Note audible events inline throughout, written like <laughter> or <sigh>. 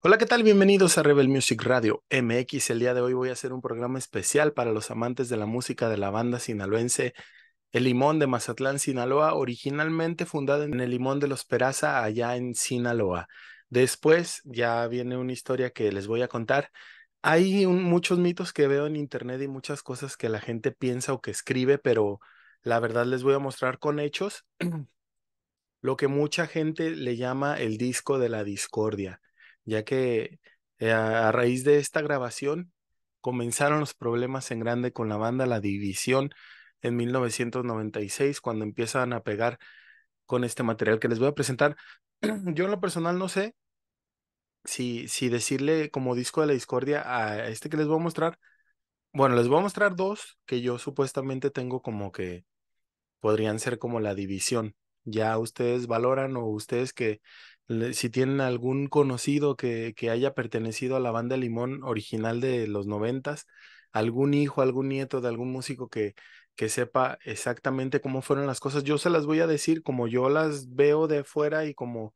Hola, ¿qué tal? Bienvenidos a Rebel Music Radio MX. El día de hoy voy a hacer un programa especial para los amantes de la música de la banda sinaloense El Limón de Mazatlán, Sinaloa, originalmente fundada en El Limón de los Peraza, allá en Sinaloa. Después ya viene una historia que les voy a contar. Hay muchos mitos que veo en internet y muchas cosas que la gente piensa o que escribe, pero la verdad les voy a mostrar con hechos <clears throat> lo que mucha gente le llama el disco de la discordia ya que eh, a raíz de esta grabación comenzaron los problemas en grande con la banda La División en 1996, cuando empiezan a pegar con este material que les voy a presentar. <clears throat> Yo en lo personal no sé si, si decirle como disco de la discordia a este que les voy a mostrar. Bueno, les voy a mostrar dos que yo supuestamente tengo como que podrían ser como la división. Ya ustedes valoran o ustedes que si tienen algún conocido que, que, haya pertenecido a la banda Limón original de los noventas, algún hijo, algún nieto de algún músico que, que sepa exactamente cómo fueron las cosas. Yo se las voy a decir como yo las veo de fuera y como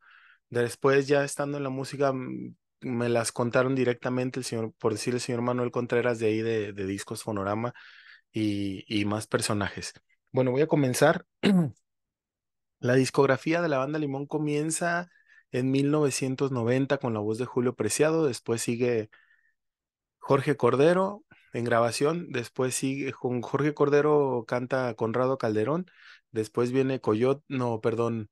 después ya estando en la música mm, me las contaron directamente el señor, por decir el señor Manuel Contreras de ahí de, de Discos Fonorama y, y más personajes. Bueno, voy a comenzar. <clears throat> La discografía de la banda Limón comienza en 1990 con la voz de Julio Preciado, después sigue Jorge Cordero en grabación, después sigue con Jorge Cordero canta Conrado Calderón, después viene Coyote no, perdón,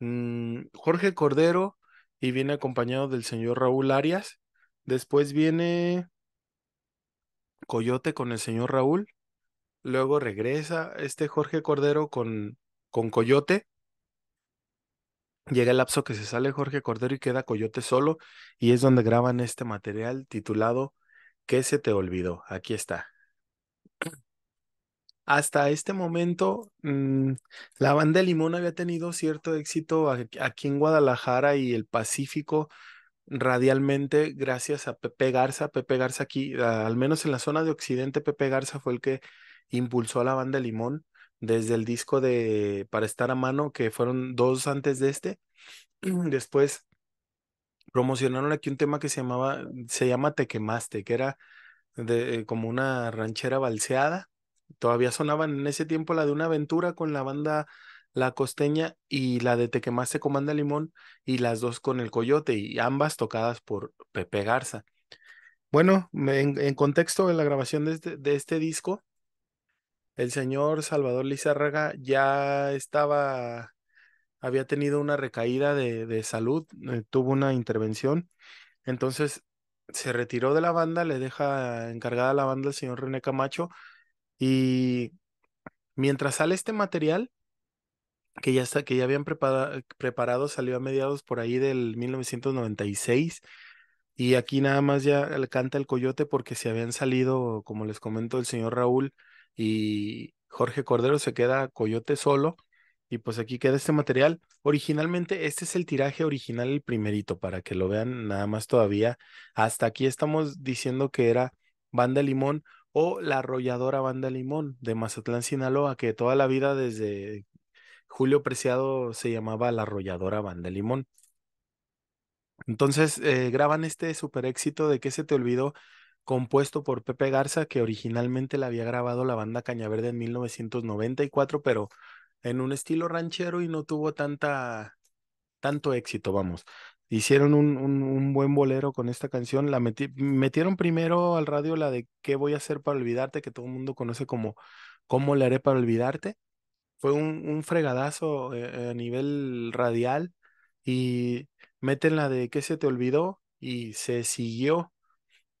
mm, Jorge Cordero y viene acompañado del señor Raúl Arias, después viene Coyote con el señor Raúl, luego regresa este Jorge Cordero con, con Coyote, Llega el lapso que se sale Jorge Cordero y queda Coyote solo y es donde graban este material titulado ¿Qué se te olvidó? Aquí está. Hasta este momento, mm, la banda de Limón había tenido cierto éxito aquí en Guadalajara y el Pacífico radialmente gracias a Pepe Garza. Pepe Garza aquí, al menos en la zona de Occidente, Pepe Garza fue el que impulsó a la banda de Limón desde el disco de Para estar a mano, que fueron dos antes de este. <clears throat> Después promocionaron aquí un tema que se llamaba, se llama Te quemaste, que era de, eh, como una ranchera balseada. Todavía sonaban en ese tiempo la de una aventura con la banda La Costeña y la de Te quemaste con Limón y las dos con El Coyote y ambas tocadas por Pepe Garza. Bueno, en, contexto de la grabación de este, este disco, el señor Salvador Lizárraga ya estaba, había tenido una recaída de, salud, eh, tuvo una intervención, entonces se retiró de la banda, le deja encargada la banda al señor René Camacho y mientras sale este material, que ya, está, que ya habían preparado, preparado, salió a mediados por ahí del 1996. Y aquí nada más ya le canta el coyote porque se habían salido, como les comento, el señor Raúl y Jorge Cordero se queda Coyote solo. Y pues aquí queda este material. Originalmente, este es el tiraje original, el primerito, para que lo vean nada más todavía. Hasta aquí estamos diciendo que era Banda Limón o la arrolladora Banda Limón de Mazatlán, Sinaloa, que toda la vida desde Julio Preciado se llamaba la arrolladora Banda Limón. Entonces, eh, graban este super éxito de que se te olvidó compuesto por Pepe Garza, que originalmente la había grabado la banda Cañaverde en 1994, pero en un estilo ranchero y no tuvo tanta, tanto éxito, vamos. Hicieron un, un, buen bolero con esta canción, la metieron primero al radio la de ¿Qué voy a hacer para olvidarte? que todo el mundo conoce como ¿Cómo le haré para olvidarte? Fue un, fregadazo eh, a nivel radial y meten la de ¿Qué se te olvidó? y se siguió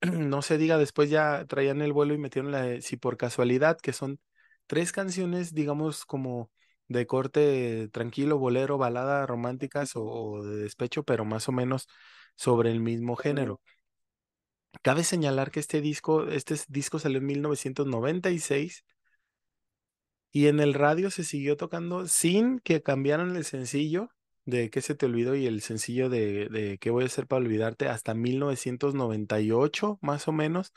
<clears throat> no se diga, después ya traían el vuelo y metieron la de Si por casualidad, que son tres canciones, digamos, como de corte tranquilo, bolero, balada, románticas o, o de despecho, pero más o menos sobre el mismo género. Cabe señalar que este disco, este disco salió en 1996 y en el radio se siguió tocando sin que cambiaran el sencillo de ¿Qué se te olvidó? y el sencillo de, ¿Qué voy a hacer para olvidarte? hasta 1998, más o menos,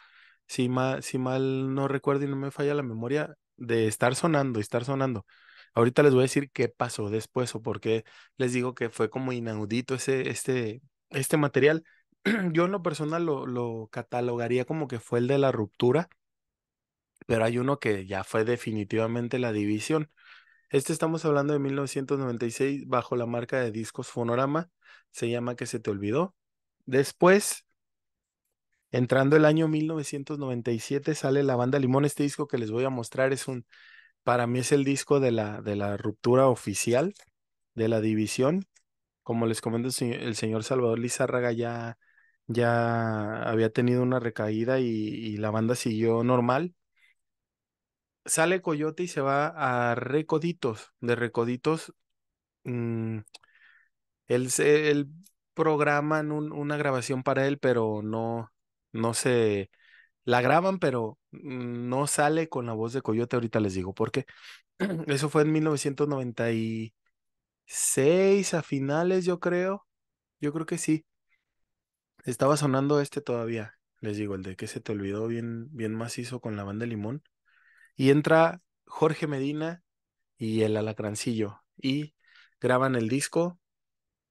si mal, si mal no recuerdo y no me falla la memoria, de estar sonando, estar sonando. Ahorita les voy a decir qué pasó después o por qué les digo que fue como inaudito ese, este, este material. <clears throat> Yo en lo personal lo, lo catalogaría como que fue el de la ruptura, pero hay uno que ya fue definitivamente la división este estamos hablando de 1996 bajo la marca de discos Fonorama, se llama Que se te olvidó. Después, entrando el año 1997, sale la banda Limón. Este disco que les voy a mostrar es un, para mí es el disco de la, de la ruptura oficial de la división. Como les comento, el señor Salvador Lizárraga ya, ya había tenido una recaída y la banda siguió normal sale Coyote y se va a Recoditos. De Recoditos, mmm, él, él programan una grabación para él, pero no, no se la graban, pero no sale con la voz de Coyote. Ahorita les digo porque <clears throat> Eso fue en 1996, a finales, yo creo. Yo creo que sí. Estaba sonando este todavía. Les digo, el de que se te olvidó bien, bien macizo con la banda Limón. Y entra Jorge Medina y el Alacrancillo y graban el disco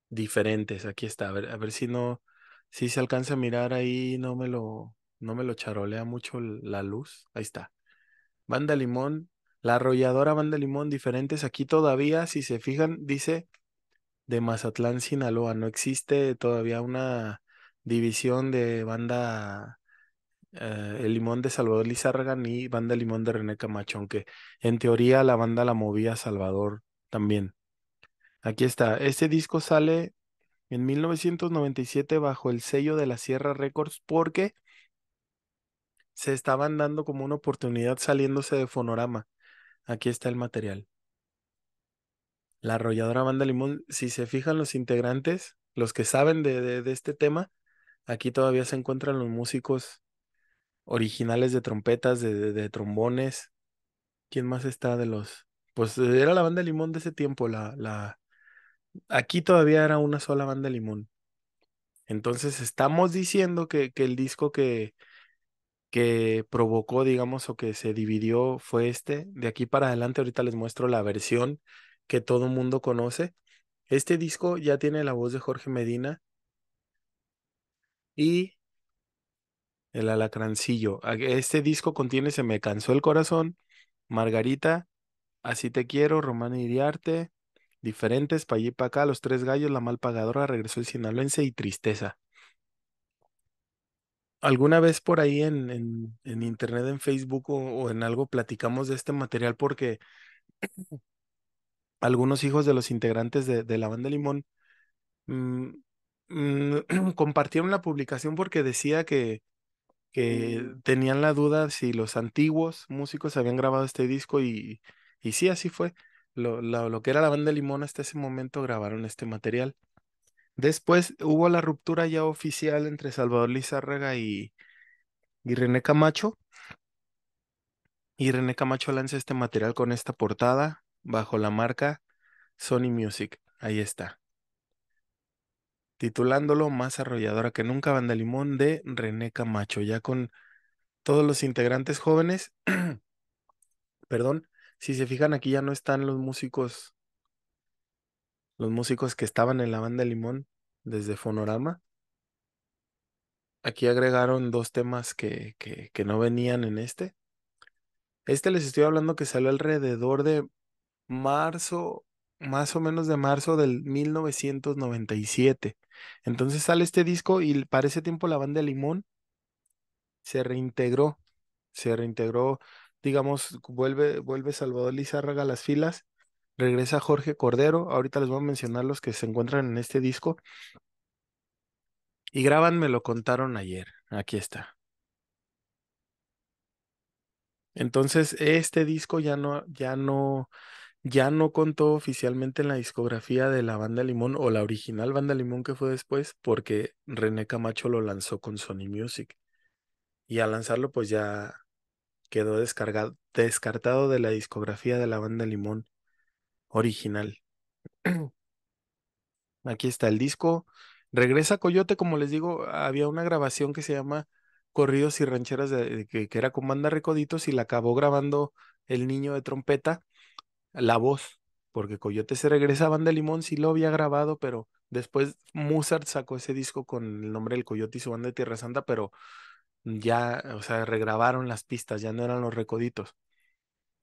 diferentes. Aquí está, a ver, ver si no, si se alcanza a mirar ahí, no me lo, no me lo charolea mucho la luz. Ahí está. Banda Limón, la arrolladora Banda Limón, diferentes. Aquí todavía, si se fijan, dice de Mazatlán, Sinaloa. No existe todavía una división de banda eh, el limón de Salvador Lizarraga ni banda limón de René Camacho, aunque en teoría la banda la movía Salvador también. Aquí está, este disco sale en 1997 bajo el sello de la Sierra Records porque se estaban dando como una oportunidad saliéndose de Fonorama. Aquí está el material. La arrolladora Banda Limón, si se fijan los integrantes, los que saben de este tema, aquí todavía se encuentran los músicos originales de trompetas, de, trombones. ¿Quién más está de los? Pues eh, era la banda Limón de ese tiempo, la, la... Aquí todavía era una sola banda de Limón. Entonces estamos diciendo que, que el disco que, que provocó, digamos, o que se dividió fue este. De aquí para adelante ahorita les muestro la versión que todo el mundo conoce. Este disco ya tiene la voz de Jorge Medina. Y el Alacrancillo. Este disco contiene Se me cansó el corazón, Margarita, Así te quiero, Román Iriarte, Diferentes, Pa' allí pa' acá, Los Tres Gallos, La Mal Pagadora, Regresó el Sinaloense y Tristeza. Alguna vez por ahí en, en, internet, en Facebook o, en algo platicamos de este material porque algunos hijos de los integrantes de, la banda Limón mm, mm, <clears throat> compartieron la publicación porque decía que, que mm. tenían la duda si los antiguos músicos habían grabado este disco y, sí, así fue. Lo, que era la banda Limón hasta ese momento grabaron este material. Después hubo la ruptura ya oficial entre Salvador Lizárraga y, y René Camacho. Y René Camacho lanza este material con esta portada bajo la marca Sony Music. Ahí está titulándolo Más arrolladora que nunca, Banda Limón de René Camacho, ya con todos los integrantes jóvenes. <clears throat> Perdón, si se fijan aquí ya no están los músicos, los músicos que estaban en la Banda Limón desde Fonorama. Aquí agregaron dos temas que, que, que no venían en este. Este les estoy hablando que salió alrededor de marzo, más o menos de marzo del 1997. Entonces sale este disco y para ese tiempo la banda Limón se reintegró, se reintegró, digamos, vuelve, vuelve Salvador Lizárraga a las filas, regresa Jorge Cordero, ahorita les voy a mencionar los que se encuentran en este disco. Y graban, me lo contaron ayer, aquí está. Entonces, este disco ya no, ya no, ya no contó oficialmente en la discografía de la banda Limón o la original banda Limón que fue después, porque René Camacho lo lanzó con Sony Music. Y al lanzarlo, pues ya quedó descargado, descartado de la discografía de la banda Limón original. <clears throat> Aquí está el disco. Regresa Coyote, como les digo, había una grabación que se llama Corridos y Rancheras, que, que era con banda Recoditos y la acabó grabando el niño de trompeta la voz, porque Coyote se regresa de Limón, sí lo había grabado, pero después Mozart sacó ese disco con el nombre del Coyote y su banda de Tierra Santa, pero ya, o sea, regrabaron las pistas, ya no eran los recoditos.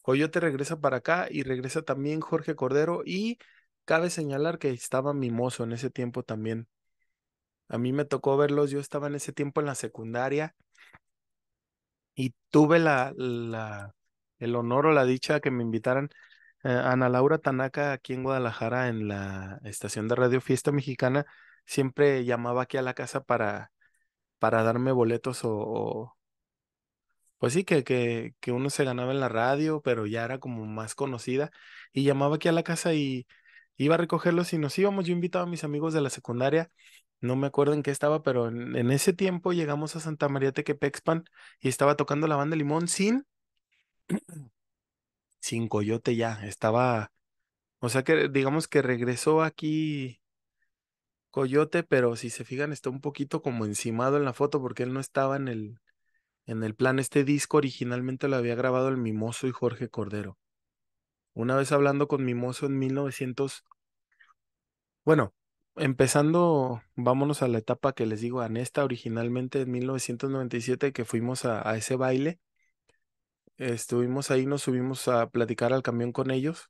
Coyote regresa para acá y regresa también Jorge Cordero y cabe señalar que estaba mimoso en ese tiempo también. A mí me tocó verlos, yo estaba en ese tiempo en la secundaria y tuve la, la el honor o la dicha que me invitaran eh, Ana Laura Tanaka aquí en Guadalajara, en la estación de Radio Fiesta Mexicana, siempre llamaba aquí a la casa para, para darme boletos o, pues sí, que, que, que, uno se ganaba en la radio, pero ya era como más conocida, y llamaba aquí a la casa y iba a recogerlos y nos íbamos, yo invitaba a mis amigos de la secundaria, no me acuerdo en qué estaba, pero en, en ese tiempo llegamos a Santa María Tequepexpan y estaba tocando la banda Limón sin sin Coyote ya, estaba, o sea que digamos que regresó aquí Coyote, pero si se fijan está un poquito como encimado en la foto porque él no estaba en el, en el plan. Este disco originalmente lo había grabado el Mimoso y Jorge Cordero. Una vez hablando con Mimoso en 1900, bueno, empezando, vámonos a la etapa que les digo, Anesta originalmente en 1997 que fuimos a ese baile Estuvimos ahí, nos subimos a platicar al camión con ellos.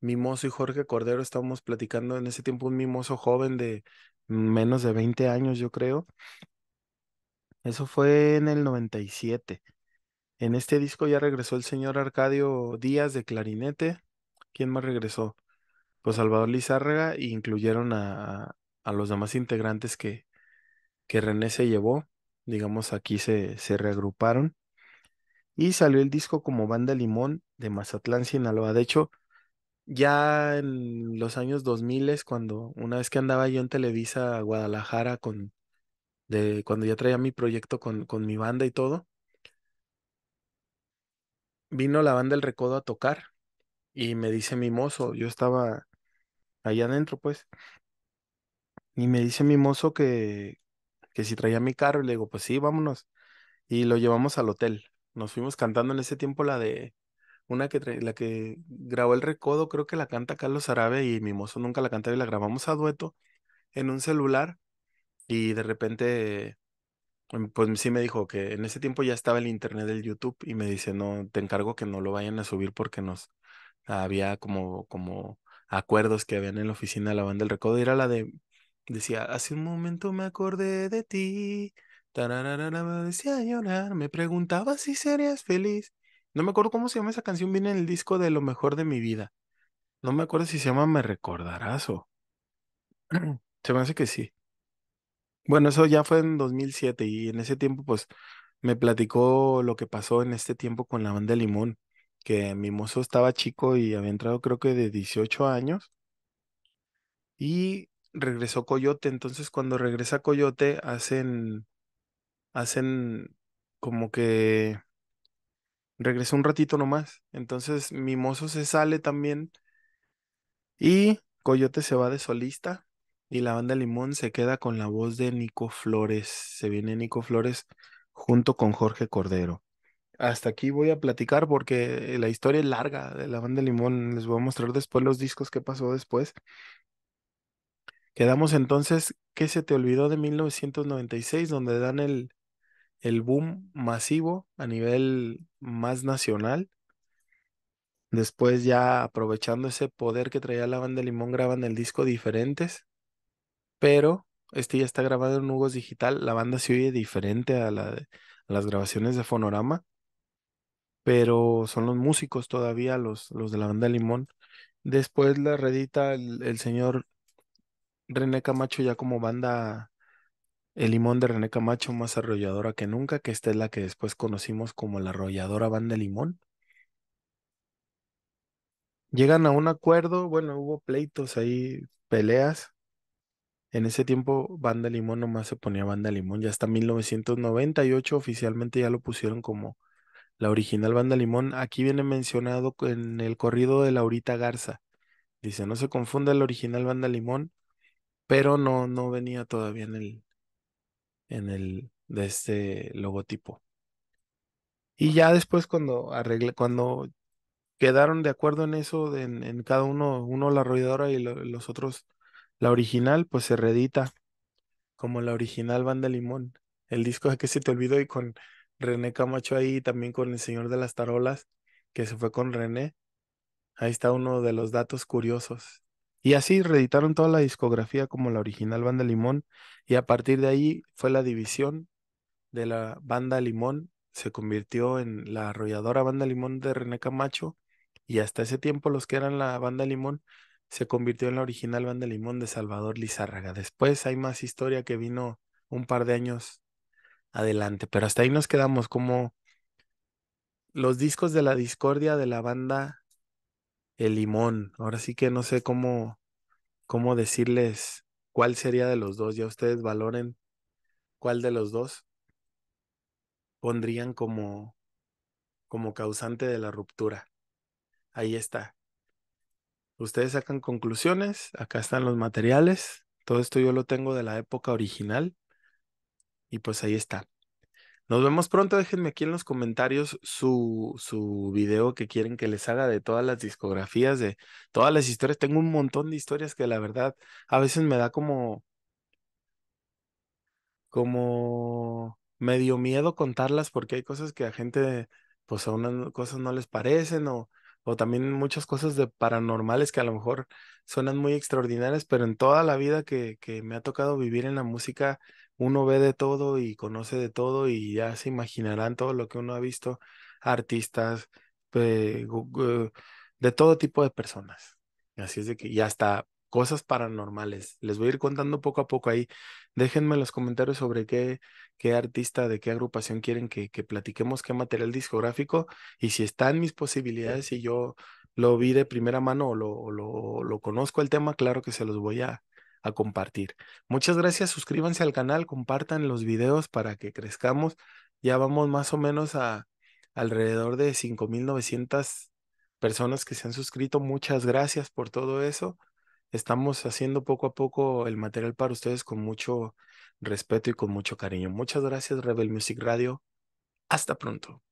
Mimoso y Jorge Cordero estábamos platicando en ese tiempo, un mimoso joven de menos de 20 años, yo creo. Eso fue en el 97. En este disco ya regresó el señor Arcadio Díaz de clarinete. ¿Quién más regresó? Pues Salvador Lizárraga e incluyeron a, a los demás integrantes que, que René se llevó. Digamos, aquí se, se reagruparon. Y salió el disco como Banda Limón de Mazatlán, Sinaloa. De hecho, ya en los años 2000 es cuando una vez que andaba yo en Televisa Guadalajara con de cuando ya traía mi proyecto con, con mi banda y todo, vino la banda El Recodo a tocar y me dice mi mozo, yo estaba allá adentro pues, y me dice mi mozo que, que si traía mi carro, y le digo, pues sí, vámonos, y lo llevamos al hotel nos fuimos cantando en ese tiempo la de una que la que grabó el recodo, creo que la canta Carlos Arabe y mi mozo nunca la cantaba y la grabamos a dueto en un celular y de repente em, pues sí me dijo que en ese tiempo ya estaba el internet del YouTube y me dice, "No, te encargo que no lo vayan a subir porque nos había como como acuerdos que habían en la oficina de la banda del recodo, y era la de decía, "Hace un momento me acordé de ti." decía llorar, me preguntaba si serías feliz. No me acuerdo cómo se llama esa canción, viene en el disco de Lo mejor de mi vida. No me acuerdo si se llama Me recordarás o... <clears throat> Se me hace que sí. Bueno, eso ya fue en 2007 y en ese tiempo pues me platicó lo que pasó en este tiempo con la banda Limón, que mi mozo estaba chico y había entrado creo que de 18 años y regresó Coyote. Entonces cuando regresa Coyote hacen hacen como que regresó un ratito nomás. Entonces Mimoso se sale también y Coyote se va de solista y la banda Limón se queda con la voz de Nico Flores. Se viene Nico Flores junto con Jorge Cordero. Hasta aquí voy a platicar porque la historia es larga de la banda Limón. Les voy a mostrar después los discos que pasó después. Quedamos entonces, ¿qué se te olvidó de 1996? Donde dan el, el boom masivo a nivel más nacional. Después ya aprovechando ese poder que traía la banda Limón, graban el disco diferentes, pero este ya está grabado en Hugos Digital, la banda se oye diferente a, la, a las grabaciones de Fonorama, pero son los músicos todavía, los, los de la banda Limón. Después la redita el señor René Camacho ya como banda el limón de René Camacho, más arrolladora que nunca, que esta es la que después conocimos como la arrolladora Banda Limón. Llegan a un acuerdo, bueno, hubo pleitos ahí, peleas. En ese tiempo Banda Limón nomás se ponía Banda Limón, ya hasta 1998 oficialmente ya lo pusieron como la original Banda Limón. Aquí viene mencionado en el corrido de Laurita Garza. Dice, no se confunda el original Banda Limón, pero no, no venía todavía en el, en el de este logotipo. Y ya después cuando cuando quedaron de acuerdo en eso, en, cada uno, uno la roedora y los otros la original, pues se reedita como la original Banda Limón. El disco de que se te olvidó y con René Camacho ahí, y también con el Señor de las Tarolas, que se fue con René. Ahí está uno de los datos curiosos. Y así reeditaron toda la discografía como la original Banda Limón y a partir de ahí fue la división de la Banda Limón, se convirtió en la arrolladora Banda Limón de René Camacho y hasta ese tiempo los que eran la Banda Limón se convirtió en la original Banda Limón de Salvador Lizárraga. Después hay más historia que vino un par de años adelante, pero hasta ahí nos quedamos como los discos de la discordia de la banda el limón. Ahora sí que no sé cómo, cómo decirles cuál sería de los dos. Ya ustedes valoren cuál de los dos pondrían como, como causante de la ruptura. Ahí está. Ustedes sacan conclusiones, acá están los materiales, todo esto yo lo tengo de la época original y pues ahí está. Nos vemos pronto. Déjenme aquí en los comentarios su, video que quieren que les haga de todas las discografías, de todas las historias. Tengo un montón de historias que la verdad a veces me da como, como medio miedo contarlas porque hay cosas que a gente, pues a unas cosas no les parecen o, también muchas cosas de paranormales que a lo mejor suenan muy extraordinarias, pero en toda la vida que, que me ha tocado vivir en la música uno ve de todo y conoce de todo y ya se imaginarán todo lo que uno ha visto, artistas, de todo tipo de personas. Así es de que, y hasta cosas paranormales. Les voy a ir contando poco a poco ahí. Déjenme los comentarios sobre qué, qué artista, de qué agrupación quieren que, platiquemos, qué material discográfico y si están mis posibilidades y si yo lo vi de primera mano o lo, lo conozco el tema, claro que se los voy a, compartir. Muchas gracias, suscríbanse al canal, compartan los videos para que crezcamos. Ya vamos más o menos a alrededor de 5.900 personas que se han suscrito. Muchas gracias por todo eso. Estamos haciendo poco a poco el material para ustedes con mucho respeto y con mucho cariño. Muchas gracias, Rebel Music Radio. Hasta pronto.